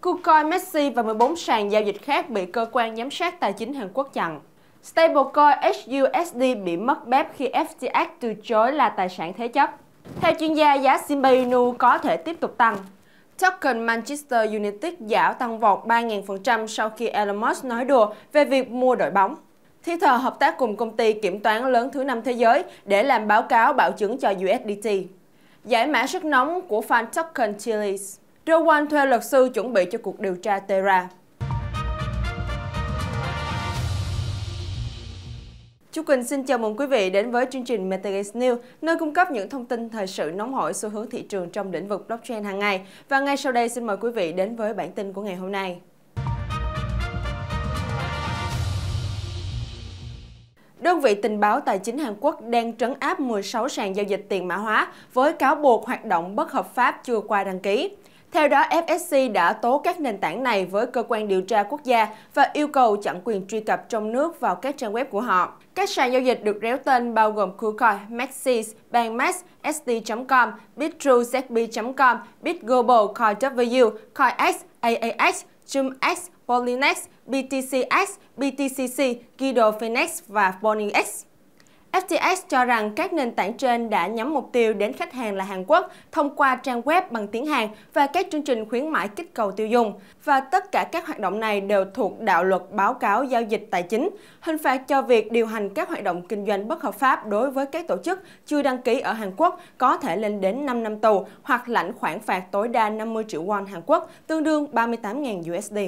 KuCoin Messi và 14 sàn giao dịch khác bị cơ quan giám sát tài chính Hàn Quốc chặn. Stablecoin HUSD bị mất bếp khi FTX từ chối là tài sản thế chấp. Theo chuyên gia, giá Simba Inu có thể tiếp tục tăng. Token Manchester United giảm tăng vọt 3.000% sau khi Elon Musk nói đùa về việc mua đội bóng. Thi thờ hợp tác cùng công ty kiểm toán lớn thứ năm thế giới để làm báo cáo bảo chứng cho USDT. Giải mã sức nóng của fan token Chilis. Rowan thuê luật sư chuẩn bị cho cuộc điều tra Terra. Chú Quỳnh xin chào mừng quý vị đến với chương trình Metagas News, nơi cung cấp những thông tin thời sự nóng hổi xu hướng thị trường trong lĩnh vực blockchain hàng ngày. Và ngay sau đây xin mời quý vị đến với bản tin của ngày hôm nay. Đơn vị tình báo tài chính Hàn Quốc đang trấn áp 16 sàn giao dịch tiền mã hóa với cáo buộc hoạt động bất hợp pháp chưa qua đăng ký. Theo đó, FSC đã tố các nền tảng này với cơ quan điều tra quốc gia và yêu cầu chặn quyền truy cập trong nước vào các trang web của họ. Các sàn giao dịch được réo tên bao gồm KuCoin, Maxis, Bankmax, ST.com, BitTrueZB.com, BitGlobal, CoinW, CoinX, AAX, JumX, Polynex, BTCX, BTCC, Guido Phoenix và PonyX. FTX cho rằng các nền tảng trên đã nhắm mục tiêu đến khách hàng là Hàn Quốc thông qua trang web bằng tiếng Hàn và các chương trình khuyến mãi kích cầu tiêu dùng. Và tất cả các hoạt động này đều thuộc đạo luật báo cáo giao dịch tài chính, hình phạt cho việc điều hành các hoạt động kinh doanh bất hợp pháp đối với các tổ chức chưa đăng ký ở Hàn Quốc có thể lên đến 5 năm tù hoặc lãnh khoản phạt tối đa 50 triệu won Hàn Quốc, tương đương 38.000 USD.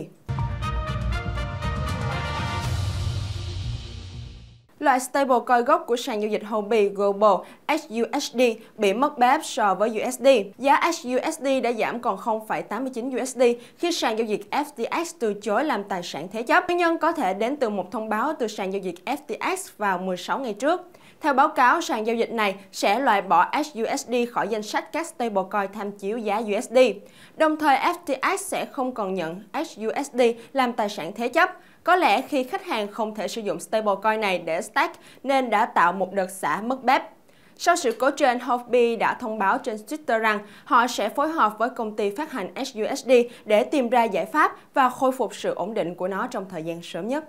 loại stablecoin gốc của sàn giao dịch Hobby Global HUSD bị mất bép so với USD. Giá HUSD đã giảm còn 0,89 USD khi sàn giao dịch FTX từ chối làm tài sản thế chấp. Nguyên nhân có thể đến từ một thông báo từ sàn giao dịch FTX vào 16 ngày trước. Theo báo cáo, sàn giao dịch này sẽ loại bỏ HUSD khỏi danh sách các stablecoin tham chiếu giá USD. Đồng thời, FTX sẽ không còn nhận HUSD làm tài sản thế chấp có lẽ khi khách hàng không thể sử dụng stablecoin này để stack nên đã tạo một đợt xả mất bếp. Sau sự cố trên, Hofby đã thông báo trên Twitter rằng họ sẽ phối hợp với công ty phát hành SUSD để tìm ra giải pháp và khôi phục sự ổn định của nó trong thời gian sớm nhất.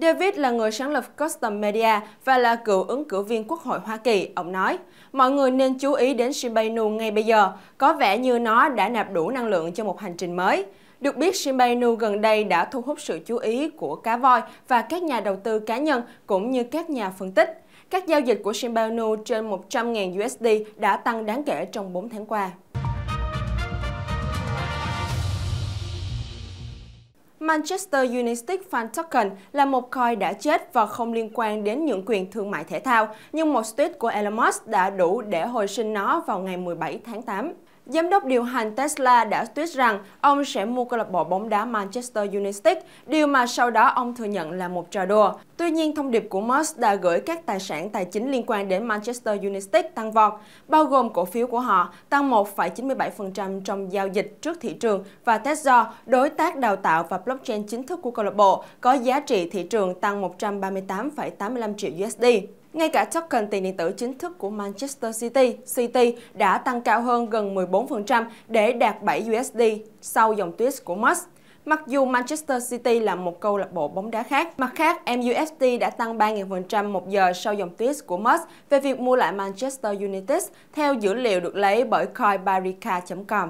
David là người sáng lập Custom Media và là cựu ứng cử viên Quốc hội Hoa Kỳ, ông nói. Mọi người nên chú ý đến Shiba Inu ngay bây giờ, có vẻ như nó đã nạp đủ năng lượng cho một hành trình mới. Được biết, Shiba Inu gần đây đã thu hút sự chú ý của cá voi và các nhà đầu tư cá nhân cũng như các nhà phân tích. Các giao dịch của Shiba Inu trên 100.000 USD đã tăng đáng kể trong 4 tháng qua. Manchester United Van Token là một coin đã chết và không liên quan đến những quyền thương mại thể thao, nhưng một tweet của Elon Musk đã đủ để hồi sinh nó vào ngày 17 tháng 8. Giám đốc điều hành Tesla đã tuyết rằng ông sẽ mua câu lạc bộ bóng đá Manchester United, điều mà sau đó ông thừa nhận là một trò đùa. Tuy nhiên, thông điệp của Musk đã gửi các tài sản tài chính liên quan đến Manchester United tăng vọt, bao gồm cổ phiếu của họ tăng 1,97% trong giao dịch trước thị trường và Tesla, đối tác đào tạo và blockchain chính thức của câu lạc bộ, có giá trị thị trường tăng 138,85 triệu USD. Ngay cả token tiền điện tử chính thức của Manchester City, City đã tăng cao hơn gần 14% để đạt 7 USD sau dòng tweet của Musk. Mặc dù Manchester City là một câu lạc bộ bóng đá khác, mặt khác MUSD đã tăng 3.000% một giờ sau dòng tweet của Musk về việc mua lại Manchester United theo dữ liệu được lấy bởi coinbarica.com.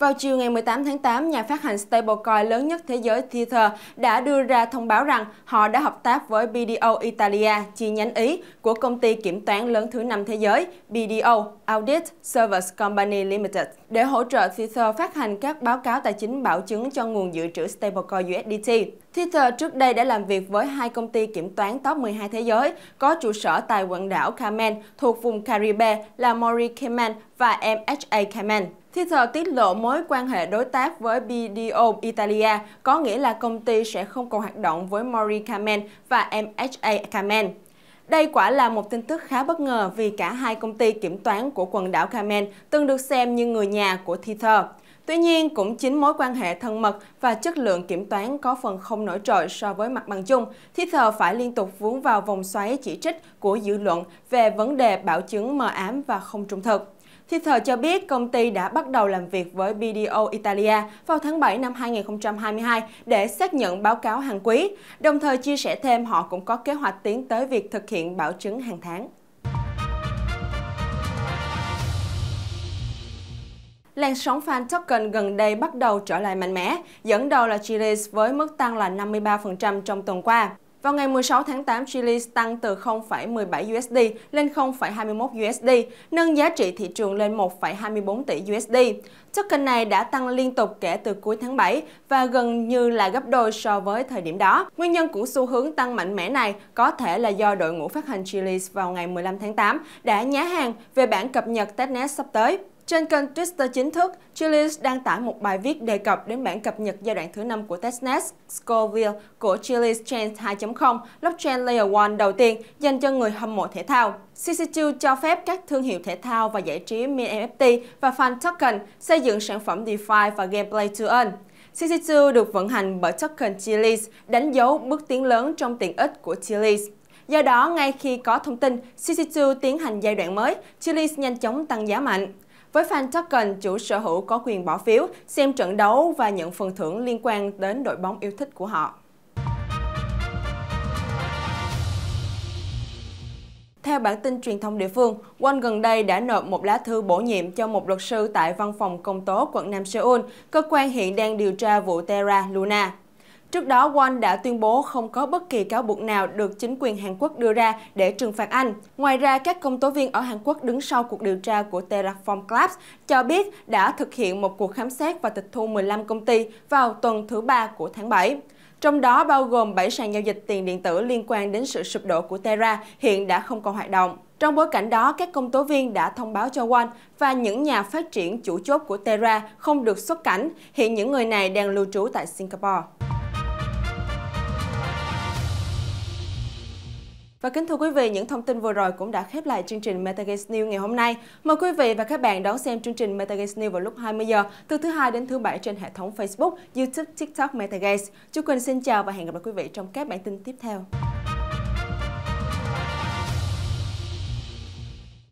Vào chiều ngày 18 tháng 8, nhà phát hành stablecoin lớn nhất thế giới Tether đã đưa ra thông báo rằng họ đã hợp tác với BDO Italia, chi nhánh Ý của công ty kiểm toán lớn thứ năm thế giới BDO Audit Service Company Limited để hỗ trợ Tether phát hành các báo cáo tài chính bảo chứng cho nguồn dự trữ stablecoin USDT. Tether trước đây đã làm việc với hai công ty kiểm toán top 12 thế giới có trụ sở tại quần đảo Cayman thuộc vùng Caribe là Maury Cayman và MHA Cayman. Twitter tiết lộ mối quan hệ đối tác với BDO Italia, có nghĩa là công ty sẽ không còn hoạt động với Mori Carmen và MHA Kamen. Đây quả là một tin tức khá bất ngờ vì cả hai công ty kiểm toán của quần đảo Kamen từng được xem như người nhà của Twitter. Tuy nhiên, cũng chính mối quan hệ thân mật và chất lượng kiểm toán có phần không nổi trội so với mặt bằng chung, Twitter phải liên tục vướng vào vòng xoáy chỉ trích của dư luận về vấn đề bảo chứng mờ ám và không trung thực. Thiệt thờ cho biết công ty đã bắt đầu làm việc với BDO Italia vào tháng 7 năm 2022 để xác nhận báo cáo hàng quý, đồng thời chia sẻ thêm họ cũng có kế hoạch tiến tới việc thực hiện bảo chứng hàng tháng. Làn sóng fan token gần đây bắt đầu trở lại mạnh mẽ, dẫn đầu là Chilis với mức tăng là 53% trong tuần qua. Vào ngày 16 tháng 8, Chile tăng từ 0,17 USD lên 0,21 USD, nâng giá trị thị trường lên 1,24 tỷ USD. Token này đã tăng liên tục kể từ cuối tháng 7 và gần như là gấp đôi so với thời điểm đó. Nguyên nhân của xu hướng tăng mạnh mẽ này có thể là do đội ngũ phát hành Chile vào ngày 15 tháng 8 đã nhá hàng về bản cập nhật testnet sắp tới. Trên kênh Twitter chính thức, Julius đăng tải một bài viết đề cập đến bản cập nhật giai đoạn thứ 5 của testnet Scoville của Julius Chain 2.0, blockchain layer 1 đầu tiên dành cho người hâm mộ thể thao. CC2 cho phép các thương hiệu thể thao và giải trí Min NFT và fan token xây dựng sản phẩm DeFi và gameplay to earn. CC2 được vận hành bởi token Chilis, đánh dấu bước tiến lớn trong tiện ích của Chilis. Do đó, ngay khi có thông tin CC2 tiến hành giai đoạn mới, Chilis nhanh chóng tăng giá mạnh. Với fan Token, chủ sở hữu có quyền bỏ phiếu, xem trận đấu và nhận phần thưởng liên quan đến đội bóng yêu thích của họ. Theo bản tin truyền thông địa phương, Won gần đây đã nộp một lá thư bổ nhiệm cho một luật sư tại văn phòng công tố quận Nam Seoul, cơ quan hiện đang điều tra vụ Terra Luna. Trước đó, Won đã tuyên bố không có bất kỳ cáo buộc nào được chính quyền Hàn Quốc đưa ra để trừng phạt Anh. Ngoài ra, các công tố viên ở Hàn Quốc đứng sau cuộc điều tra của Terraform Labs cho biết đã thực hiện một cuộc khám xét và tịch thu 15 công ty vào tuần thứ ba của tháng 7 trong đó bao gồm 7 sàn giao dịch tiền điện tử liên quan đến sự sụp đổ của Terra hiện đã không còn hoạt động. Trong bối cảnh đó, các công tố viên đã thông báo cho Won và những nhà phát triển chủ chốt của Terra không được xuất cảnh, hiện những người này đang lưu trú tại Singapore. Và kính thưa quý vị, những thông tin vừa rồi cũng đã khép lại chương trình Metagames News ngày hôm nay. Mời quý vị và các bạn đón xem chương trình Metagames News vào lúc 20 giờ từ thứ hai đến thứ bảy trên hệ thống Facebook, YouTube, TikTok Metagames. Chúc Quỳnh xin chào và hẹn gặp lại quý vị trong các bản tin tiếp theo.